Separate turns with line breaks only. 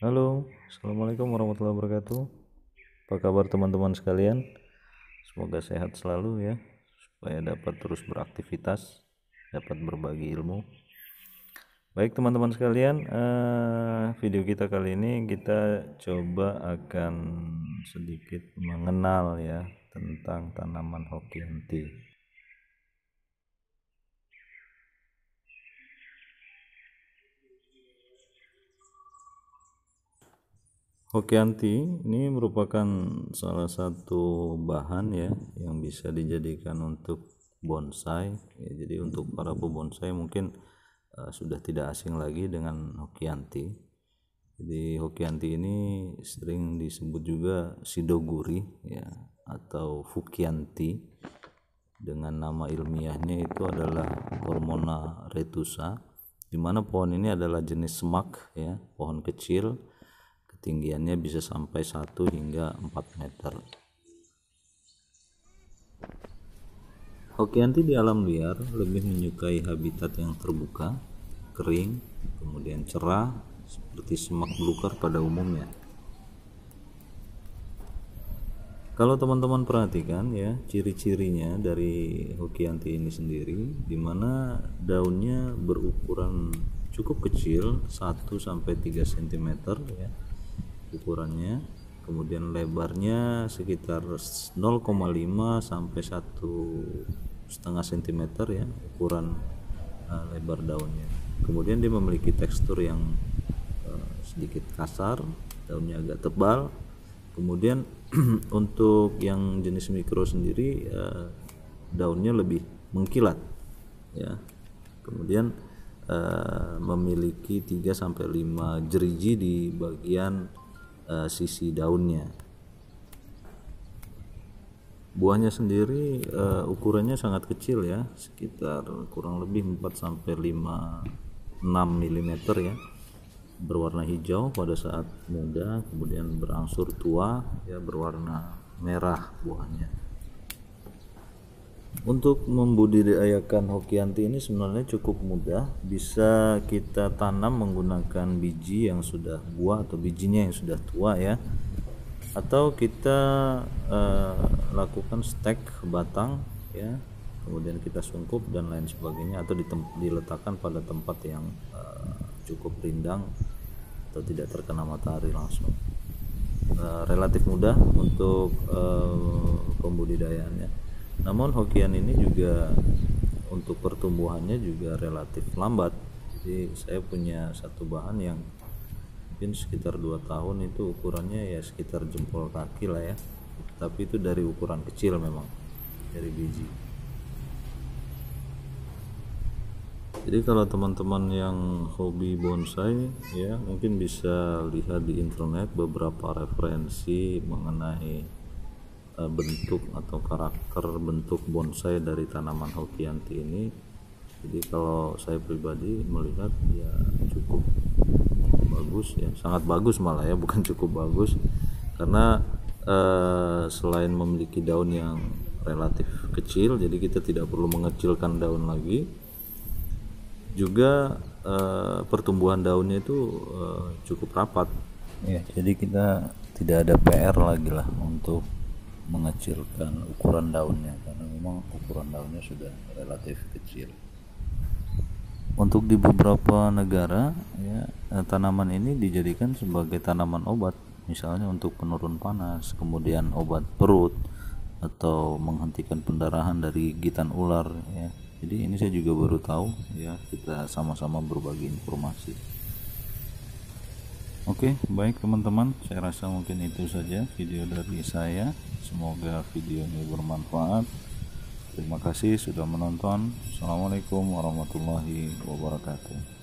Halo, Assalamualaikum warahmatullahi wabarakatuh Apa kabar teman-teman sekalian? Semoga sehat selalu ya Supaya dapat terus beraktivitas Dapat berbagi ilmu Baik teman-teman sekalian eh, Video kita kali ini kita coba akan sedikit mengenal ya Tentang tanaman tea. Hokianti ini merupakan salah satu bahan ya yang bisa dijadikan untuk bonsai. Ya, jadi untuk para pebonsai mungkin uh, sudah tidak asing lagi dengan hokianti. Jadi hokianti ini sering disebut juga sidoguri ya atau fukianti dengan nama ilmiahnya itu adalah Hormona retusa di mana pohon ini adalah jenis semak ya pohon kecil ketinggiannya bisa sampai 1 hingga 4 meter Hokianti di alam liar lebih menyukai habitat yang terbuka, kering, kemudian cerah seperti semak belukar pada umumnya. Kalau teman-teman perhatikan ya ciri-cirinya dari Hokianti ini sendiri dimana daunnya berukuran cukup kecil 1 sampai 3 cm ya ukurannya kemudian lebarnya sekitar 0,5 sampai 1 setengah sentimeter ya ukuran uh, lebar daunnya kemudian dia memiliki tekstur yang uh, sedikit kasar daunnya agak tebal kemudian untuk yang jenis mikro sendiri uh, daunnya lebih mengkilat ya kemudian uh, memiliki 3 sampai 5 jeriji di bagian uh, sisi daunnya. Buahnya sendiri uh, ukurannya sangat kecil ya, sekitar kurang lebih 4 sampai 5 6 mm ya. Berwarna hijau pada saat muda, kemudian berangsur tua ya berwarna merah buahnya. Untuk membudidayakan hokianti ini sebenarnya cukup mudah. Bisa kita tanam menggunakan biji yang sudah buah atau bijinya yang sudah tua ya. Atau kita eh, lakukan stek batang ya. Kemudian kita sungkup dan lain sebagainya atau diletakkan pada tempat yang eh, cukup rindang atau tidak terkena matahari langsung. Eh, relatif mudah untuk eh, pembudidayaannya namun Hokian ini juga untuk pertumbuhannya juga relatif lambat. Jadi saya punya satu bahan yang mungkin sekitar 2 tahun itu ukurannya ya sekitar jempol kaki lah ya. Tapi itu dari ukuran kecil memang dari biji. Jadi kalau teman-teman yang hobi bonsai ya mungkin bisa lihat di internet beberapa referensi mengenai Eh, bentuk atau karakter bentuk bonsai dari tanaman hokianti ini jadi kalau saya pribadi melihat ya cukup bagus ya sangat bagus malah ya bukan cukup bagus karena eh, selain memiliki daun yang relatif kecil jadi kita tidak perlu mengecilkan daun lagi juga eh, pertumbuhan daunnya itu eh, cukup rapat ya jadi kita tidak ada PR lagi lah untuk mengecilkan ukuran daunnya karena memang ukuran daunnya sudah relatif kecil. Untuk di beberapa negara ya eh, tanaman ini dijadikan sebagai tanaman obat misalnya untuk penurun panas, kemudian obat perut atau menghentikan pendarahan dari gigitan ular ya. Jadi ini saya juga baru tahu ya kita sama-sama berbagi informasi. Oke, baik teman-teman, saya rasa mungkin itu saja video dari saya. Semoga video ini bermanfaat. Terima kasih sudah menonton. Assalamualaikum warahmatullahi wabarakatuh.